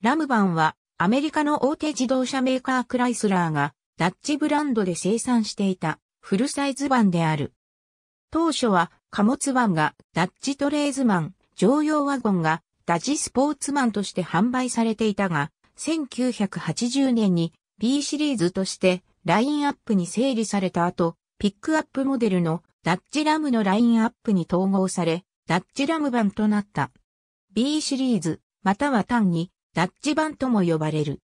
ラムバンはアメリカの大手自動車メーカークライスラーがダッチブランドで生産していたフルサイズバンである。当初は貨物バンがダッチトレーズマン、乗用ワゴンがダジスポーツマンとして販売されていたが、1980年に B シリーズとしてラインアップに整理された後、ピックアップモデルのダッチラムのラインアップに統合され、ダッチラムバンとなった。B シリーズ、または単にダッチ版とも呼ばれる。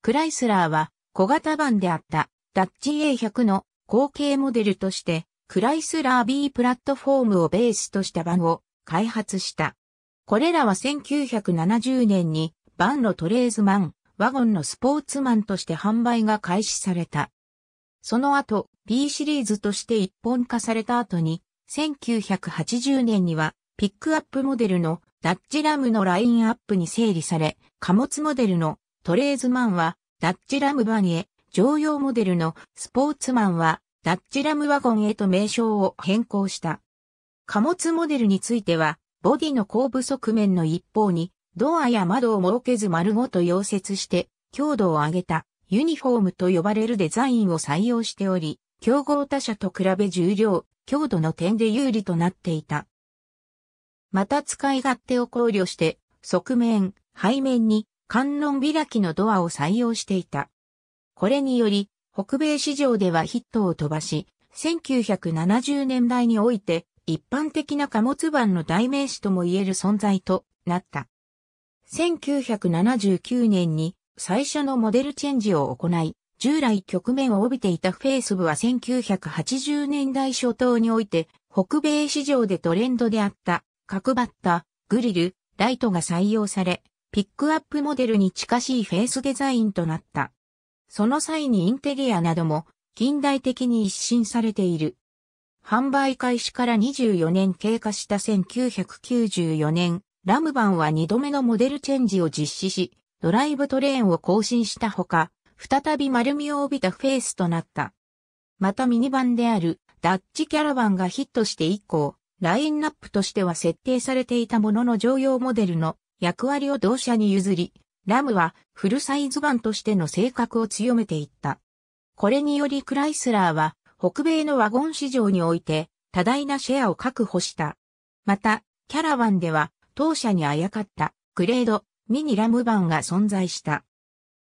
クライスラーは小型版であったダッチ A100 の後継モデルとして、クライスラー B プラットフォームをベースとした版を開発した。これらは1970年にバンのトレーズマン、ワゴンのスポーツマンとして販売が開始された。その後、B シリーズとして一本化された後に、1980年にはピックアップモデルのダッチラムのラインアップに整理され、貨物モデルのトレーズマンはダッチラムバニへ、乗用モデルのスポーツマンはダッチラムワゴンへと名称を変更した。貨物モデルについては、ボディの後部側面の一方に、ドアや窓を設けず丸ごと溶接して、強度を上げたユニフォームと呼ばれるデザインを採用しており、競合他社と比べ重量、強度の点で有利となっていた。また使い勝手を考慮して、側面、背面に観音開きのドアを採用していた。これにより、北米市場ではヒットを飛ばし、1970年代において一般的な貨物版の代名詞とも言える存在となった。1979年に最初のモデルチェンジを行い、従来局面を帯びていたフェイス部は1980年代初頭において北米市場でトレンドであった角張ったグリル、ライトが採用され、ピックアップモデルに近しいフェースデザインとなった。その際にインテリアなども近代的に一新されている。販売開始から24年経過した1994年、ラムバンは2度目のモデルチェンジを実施し、ドライブトレーンを更新したほか、再び丸みを帯びたフェースとなった。またミニバンであるダッチキャラバンがヒットして以降、ラインナップとしては設定されていたものの常用モデルの役割を同社に譲り、ラムはフルサイズ版としての性格を強めていった。これによりクライスラーは北米のワゴン市場において多大なシェアを確保した。また、キャラバンでは当社にあやかったグレードミニラム版が存在した。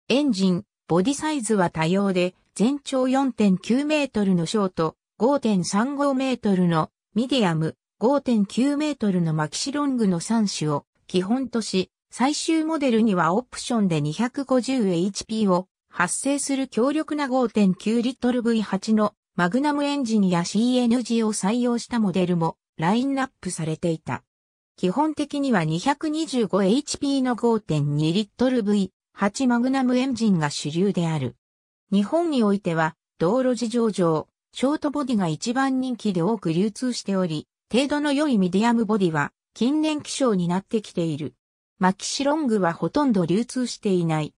エンジン、ボディサイズは多様で全長4.9メートルのショート、5.35メートルのミディアム、5.9メートルのマキシロングの3種を基本とし、最終モデルにはオプションで 250HP を発生する強力な5.9リットル V8 のマグナムエンジンや CNG を採用したモデルもラインナップされていた。基本的には 225HP の5.2リットル V8 マグナムエンジンが主流である。日本においては道路事情上、ショートボディが一番人気で多く流通しており、程度の良いミディアムボディは近年希少になってきている。マキシロングはほとんど流通していない。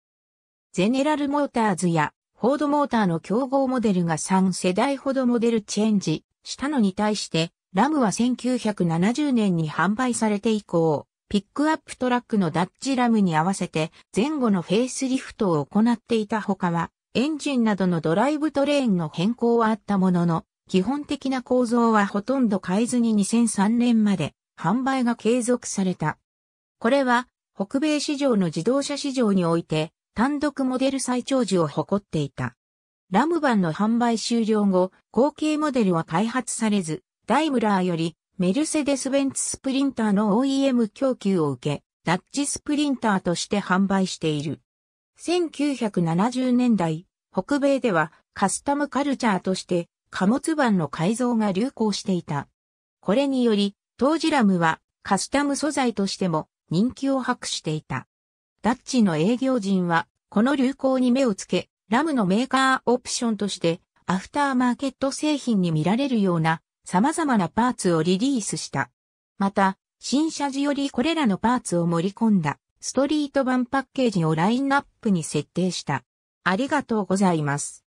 ゼネラルモーターズやフォードモーターの競合モデルが3世代ほどモデルチェンジしたのに対して、ラムは1970年に販売されて以降、ピックアップトラックのダッジラムに合わせて前後のフェイスリフトを行っていたほかは、エンジンなどのドライブトレーンの変更はあったものの、基本的な構造はほとんど変えずに2003年まで販売が継続された。これは北米市場の自動車市場において単独モデル最長寿を誇っていた。ラム版の販売終了後、後継モデルは開発されず、ダイムラーよりメルセデス・ベンツスプリンターの OEM 供給を受け、ダッチスプリンターとして販売している。1970年代、北米ではカスタムカルチャーとして貨物版の改造が流行していた。これにより、当時ラムはカスタム素材としても人気を博していた。ダッチの営業人は、この流行に目をつけ、ラムのメーカーオプションとして、アフターマーケット製品に見られるような様々なパーツをリリースした。また、新車時よりこれらのパーツを盛り込んだストリート版パッケージをラインナップに設定した。ありがとうございます。